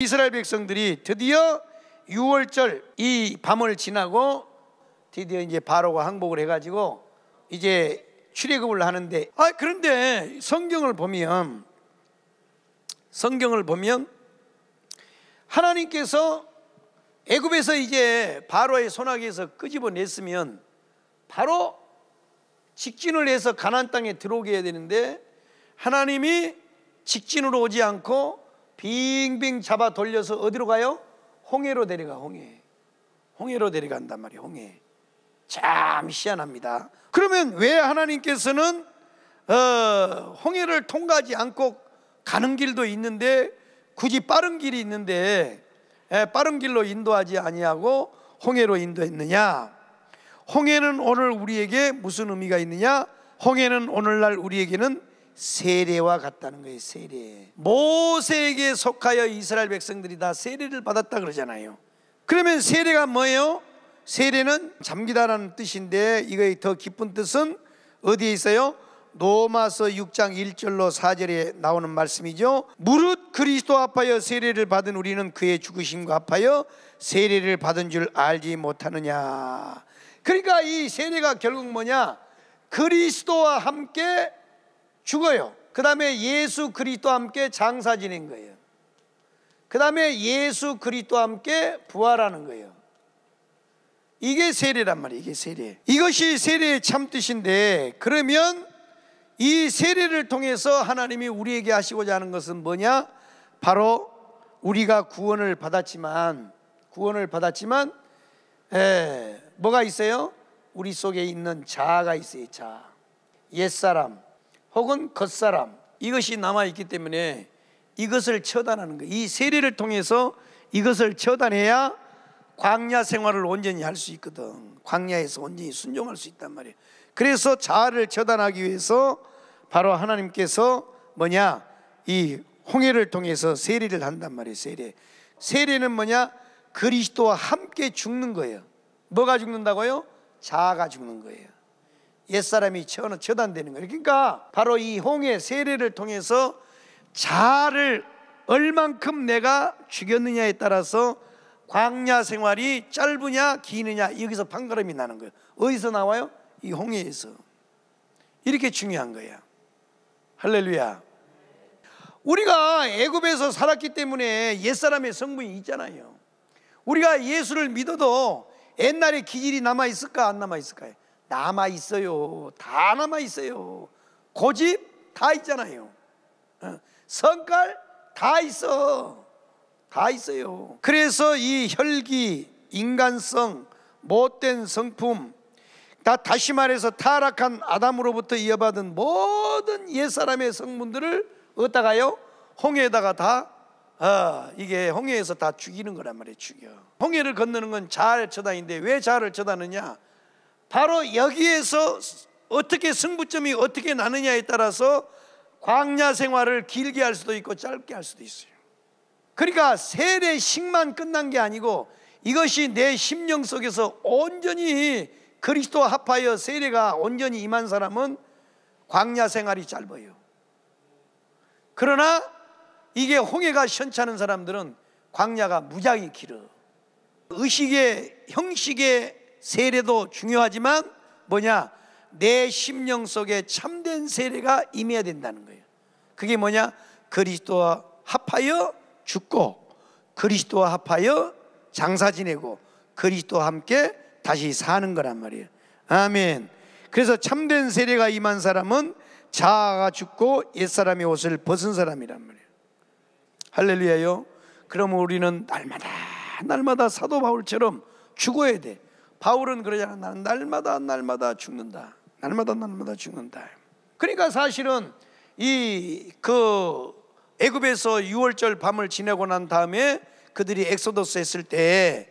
이스라엘 백성들이 드디어 6월절 이 밤을 지나고 드디어 이제 바로가 항복을 해가지고 이제 출애굽을 하는데 아 그런데 성경을 보면 성경을 보면 하나님께서 애굽에서 이제 바로의 손아귀에서 끄집어냈으면 바로 직진을 해서 가나안 땅에 들어오게 해야 되는데 하나님이 직진으로 오지 않고 빙빙 잡아 돌려서 어디로 가요? 홍해로 데려가 홍해. 홍해로 데려간단 말이에요. 홍해. 참 희한합니다. 그러면 왜 하나님께서는 어, 홍해를 통과하지 않고 가는 길도 있는데 굳이 빠른 길이 있는데 에, 예, 빠른 길로 인도하지 아니하고 홍해로 인도했느냐? 홍해는 오늘 우리에게 무슨 의미가 있느냐? 홍해는 오늘날 우리에게는 세례와 같다는 거예요. 세례. 모세에게 속하여 이스라엘 백성들이 다 세례를 받았다 그러잖아요. 그러면 세례가 뭐예요? 세례는 잠기다라는 뜻인데 이거의 더 깊은 뜻은 어디에 있어요? 로마서 6장 1절로 4절에 나오는 말씀이죠. 무릇 그리스도 합하여 세례를 받은 우리는 그의 죽으심과 합하여 세례를 받은 줄 알지 못하느냐. 그러니까 이 세례가 결국 뭐냐? 그리스도와 함께 죽어요. 그 다음에 예수 그리스도 함께 장사 지낸 거예요. 그 다음에 예수 그리스도 함께 부활하는 거예요. 이게 세례란 말이에요. 이게 세례. 이것이 세례의 참 뜻인데 그러면 이 세례를 통해서 하나님이 우리에게 하시고자 하는 것은 뭐냐? 바로 우리가 구원을 받았지만 구원을 받았지만 에, 뭐가 있어요? 우리 속에 있는 자아가 있어요. 자. 옛사람, 혹은 겉사람 이것이 남아 있기 때문에 이것을 처단하는 거예요. 이 세례를 통해서 이것을 처단해야 광야 생활을 온전히 할 수 있거든. 광야에서 온전히 순종할 수 있단 말이에요. 그래서 자아를 처단하기 위해서 바로 하나님께서 뭐냐 이 홍해를 통해서 세례를 한단 말이에요. 세례. 세례는 뭐냐 그리스도와 함께 죽는 거예요. 뭐가 죽는다고요? 자아가 죽는 거예요. 옛사람이 처단되는 거예요. 그러니까 바로 이 홍해 세례를 통해서 자아를 얼만큼 내가 죽였느냐에 따라서 광야 생활이 짧으냐 기느냐 여기서 판가름이 나는 거예요. 어디서 나와요? 이 홍해에서. 이렇게 중요한 거야. 할렐루야. 우리가 애굽에서 살았기 때문에 옛사람의 성분이 있잖아요. 우리가 예수를 믿어도 옛날의 기질이 남아 있을까 안 남아 있을까요? 남아 있어요. 다 남아 있어요. 고집 다 있잖아요. 어? 성깔 다 있어. 다 있어요. 그래서 이 혈기, 인간성, 못된 성품, 다 다시 말해서 타락한 아담으로부터 이어받은 모든 옛 사람의 성분들을 어디다가요? 홍해에다가 다 어, 이게 홍해에서 다 죽이는 거란 말이에요. 죽여. 홍해를 건너는 건 자를 쳐다인데 왜 자를 쳐다느냐? 바로 여기에서 어떻게 승부점이 어떻게 나느냐에 따라서 광야 생활을 길게 할 수도 있고 짧게 할 수도 있어요. 그러니까 세례식만 끝난 게 아니고 이것이 내 심령 속에서 온전히 그리스도와 합하여 세례가 온전히 임한 사람은 광야 생활이 짧아요. 그러나 이게 홍해가 시원찮 사람들은 광야가 무작위 길어. 의식의 형식의 세례도 중요하지만 뭐냐? 내 심령 속에 참된 세례가 임해야 된다는 거예요. 그게 뭐냐? 그리스도와 합하여 죽고 그리스도와 합하여 장사 지내고 그리스도와 함께 다시 사는 거란 말이에요. 아멘. 그래서 참된 세례가 임한 사람은 자아가 죽고 옛사람의 옷을 벗은 사람이란 말이에요. 할렐루야요. 그럼 우리는 날마다 날마다 사도 바울처럼 죽어야 돼. 바울은 그러잖아 나는 날마다 날마다 죽는다. 날마다 날마다 죽는다. 그러니까 사실은 이 그 애굽에서 유월절 밤을 지내고 난 다음에 그들이 엑소더스 했을 때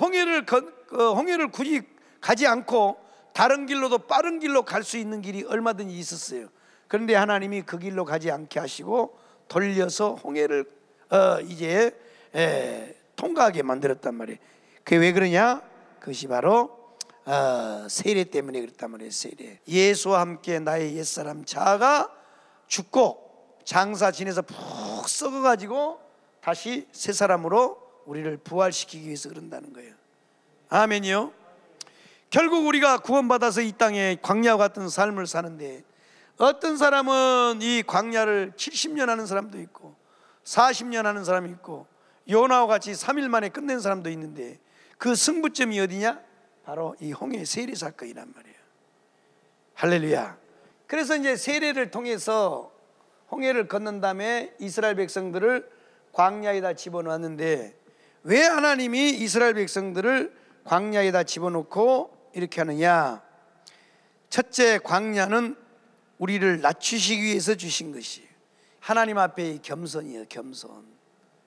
홍해를 그 홍해를 굳이 가지 않고 다른 길로도 빠른 길로 갈 수 있는 길이 얼마든지 있었어요. 그런데 하나님이 그 길로 가지 않게 하시고 돌려서 홍해를 어, 이제 통과하게 만들었단 말이에요. 그게 왜 그러냐? 그것이 바로 어, 세례 때문에 그렇단 말이에요 세례 예수와 함께 나의 옛사람 자아가 죽고 장사 지내서 푹 썩어가지고 다시 새 사람으로 우리를 부활시키기 위해서 그런다는 거예요 아멘이요 결국 우리가 구원받아서 이 땅에 광야와 같은 삶을 사는데 어떤 사람은 이 광야를 70년 하는 사람도 있고 40년 하는 사람이 있고 요나와 같이 3일 만에 끝낸 사람도 있는데 그 승부점이 어디냐? 바로 이 홍해 세례 사건이란 말이에요. 할렐루야. 그래서 이제 세례를 통해서 홍해를 걷는 다음에 이스라엘 백성들을 광야에다 집어넣었는데 왜 하나님이 이스라엘 백성들을 광야에다 집어넣고 이렇게 하느냐? 첫째 광야는 우리를 낮추시기 위해서 주신 것이 하나님 앞에의 겸손이에요, 겸손.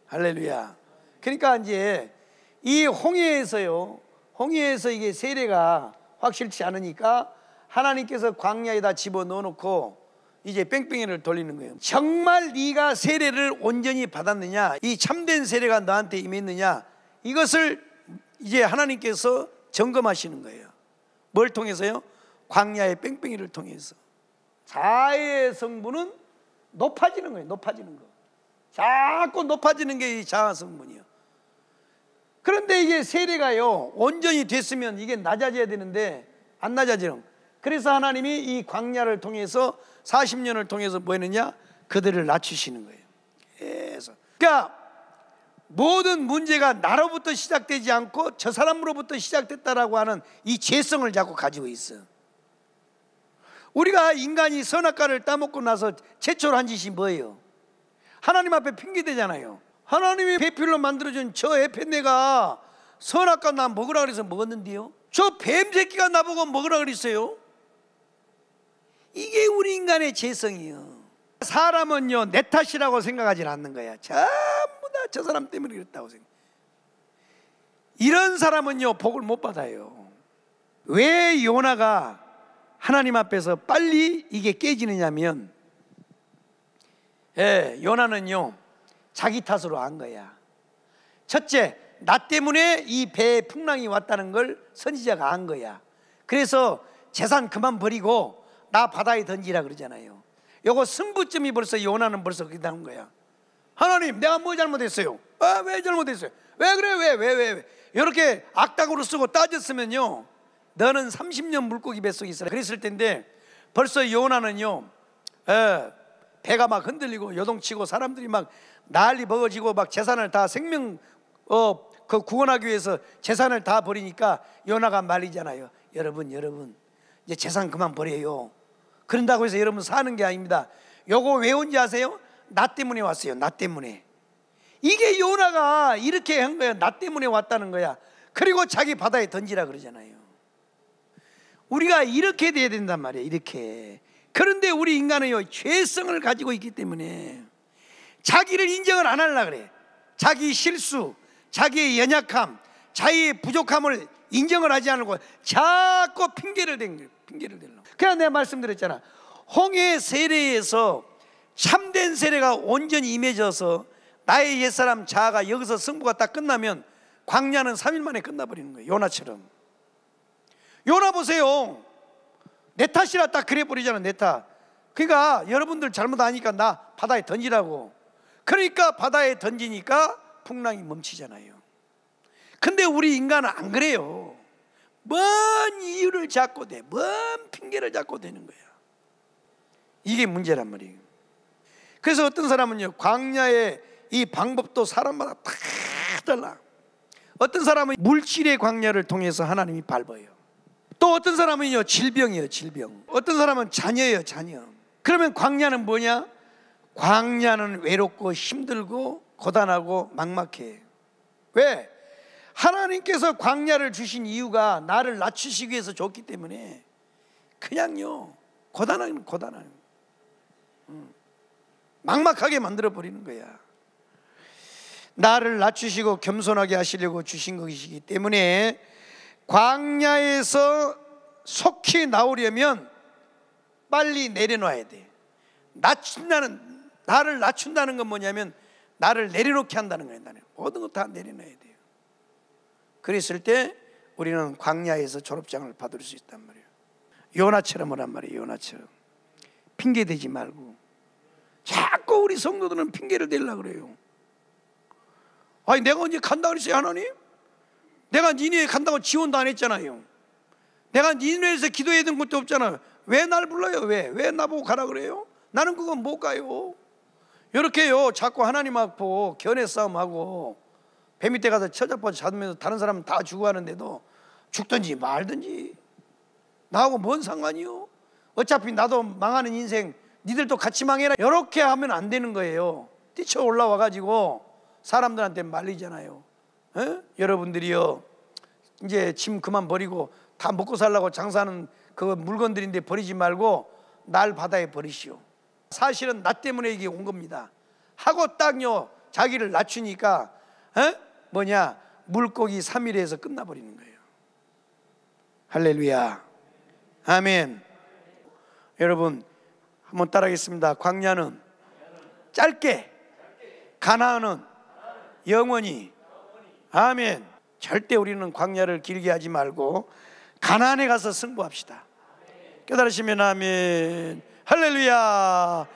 할렐루야. 그러니까 이제 이 홍해에서요. 홍해에서 이게 세례가 확실치 않으니까 하나님께서 광야에다 집어넣어 놓고 이제 뺑뺑이를 돌리는 거예요. 정말 네가 세례를 온전히 받았느냐? 이 참된 세례가 나한테 임했느냐? 이것을 이제 하나님께서 점검하시는 거예요. 뭘 통해서요? 광야의 뺑뺑이를 통해서. 자의 성분은 높아지는 거예요. 높아지는 거. 자꾸 높아지는 게 이 자아 성분이요. 그런데 이게 세례가요 온전히 됐으면 이게 낮아져야 되는데 안 낮아지는 그래서 하나님이 이 광야를 통해서 40년을 통해서 뭐 했느냐 그들을 낮추시는 거예요 계속 그러니까 모든 문제가 나로부터 시작되지 않고 저 사람으로부터 시작됐다라고 하는 이 죄성을 자꾸 가지고 있어 요 우리가 인간이 선악과를 따먹고 나서 최초로 한 짓이 뭐예요? 하나님 앞에 핑계대잖아요 하나님이 배필로 만들어준 저 에펜네가 선악과 나 먹으라 그래서 먹었는데요. 저 뱀새끼가 나보고 먹으라 그랬어요. 이게 우리 인간의 죄성이요. 사람은요, 내 탓이라고 생각하지 않는 거야. 전부 다 저 사람 때문에 그랬다고 생각. 이런 사람은요, 복을 못 받아요. 왜 요나가 하나님 앞에서 빨리 이게 깨지느냐면, 예, 요나는요, 자기 탓으로 한 거야. 첫째, 나 때문에 이 배에 풍랑이 왔다는 걸 선지자가 한 거야. 그래서 재산 그만 버리고 나 바다에 던지라 그러잖아요. 요거 승부점이 벌써 요나는 벌써 그다는 게 거야. 하나님, 내가 뭐 잘못했어요? 아, 왜 잘못했어요? 왜 그래? 왜? 왜? 왜? 왜? 이렇게 악당으로 쓰고 따졌으면요. 너는 30년 물고기 뱃속에 있어라 그랬을 텐데 벌써 요나는요. 에, 배가 막 흔들리고 여동치고 사람들이 막 난리 버거지고 막 재산을 다 생명 어그 구원하기 위해서 재산을 다 버리니까 요나가 말이잖아요 여러분 여러분 이제 재산 그만 버려요. 그런다고 해서 여러분 사는 게 아닙니다. 요거 왜 온지 아세요? 나 때문에 왔어요. 나 때문에. 이게 요나가 이렇게 한 거야. 나 때문에 왔다는 거야. 그리고 자기 바다에 던지라 그러잖아요. 우리가 이렇게 돼야 된단 말이야. 이렇게. 그런데 우리 인간은요 죄성을 가지고 있기 때문에 자기를 인정을 안 하려 그래. 자기 실수, 자기의 연약함, 자기의 부족함을 인정을 하지 않고 자꾸 핑계를 댄 거예요. 핑계를 대려. 그냥 내가 말씀드렸잖아. 홍해 세례에서 참된 세례가 온전히 임해져서 나의 옛사람 자아가 여기서 승부가 딱 끝나면 광야는 3일 만에 끝나버리는 거예요. 요나처럼. 요나 보세요. 내 탓이라 딱 그래 버리잖아, 내 탓. 그러니까 여러분들 잘못 아니까 나 바다에 던지라고. 그러니까 바다에 던지니까 풍랑이 멈추잖아요. 근데 우리 인간은 안 그래요. 먼 이유를 잡고 돼. 먼 핑계를 잡고 되는 거야. 이게 문제란 말이에요. 그래서 어떤 사람은요, 광야의 이 방법도 사람마다 다 달라. 어떤 사람은 물질의 광야를 통해서 하나님이 밟아요. 또 어떤 사람은요, 질병이에요, 질병. 어떤 사람은 자녀예요, 자녀. 그러면 광야는 뭐냐? 광야는 외롭고 힘들고 고단하고 막막해. 왜? 하나님께서 광야를 주신 이유가 나를 낮추시기 위해서 줬기 때문에 그냥요, 고단하면 고단하면. 음. 막막하게 만들어 버리는 거야. 나를 낮추시고 겸손하게 하시려고 주신 것이기 때문에 광야에서 속히 나오려면 빨리 내려놔야 돼. 낮춘다는 나를 낮춘다는 건 뭐냐면 나를 내려놓게 한다는 거예요. 나는 모든 것 다 내려놔야 돼요. 그랬을 때 우리는 광야에서 졸업장을 받을 수 있단 말이에요. 요나처럼 오란 말이에요. 요나처럼 핑계 대지 말고 자꾸 우리 성도들은 핑계를 대려 그래요. 아니 내가 언제 간다 그랬어요 하나님? 내가 니네에 간다고 지원도 안 했잖아요. 내가 니네에서 기도해야 되는 것도 없잖아요. 왜 날 불러요? 왜? 왜 나보고 가라 그래요? 나는 그건 못 가요. 이렇게요. 자꾸 하나님 앞으 견해 싸움하고 뱀 밑에 가서 처잡아 잡으면서 다른 사람은 다 죽어 가는데도 죽든지 말든지 나하고 뭔 상관이요? 어차피 나도 망하는 인생 니들도 같이 망해라. 이렇게 하면 안 되는 거예요. 뛰쳐 올라와 가지고 사람들한테 말리잖아요. 에? 어? 여러분들이요 이제 짐 그만 버리고 다 먹고 살라고 장사하는 그 물건들인데 버리지 말고 날 바다에 버리시오. 사실은 나 때문에 이게 온 겁니다. 하고 딱요 자기를 낮추니까 에? 어? 뭐냐 물고기 3일에서 끝나버리는 거예요. 할렐루야. 아멘. 여러분 한번 따라하겠습니다. 광야는 짧게 가나안은 영원히 아멘. 절대 우리는 광야를 길게 하지 말고 가나안에 가서 승부합시다. 깨달으시면 아멘. 할렐루야.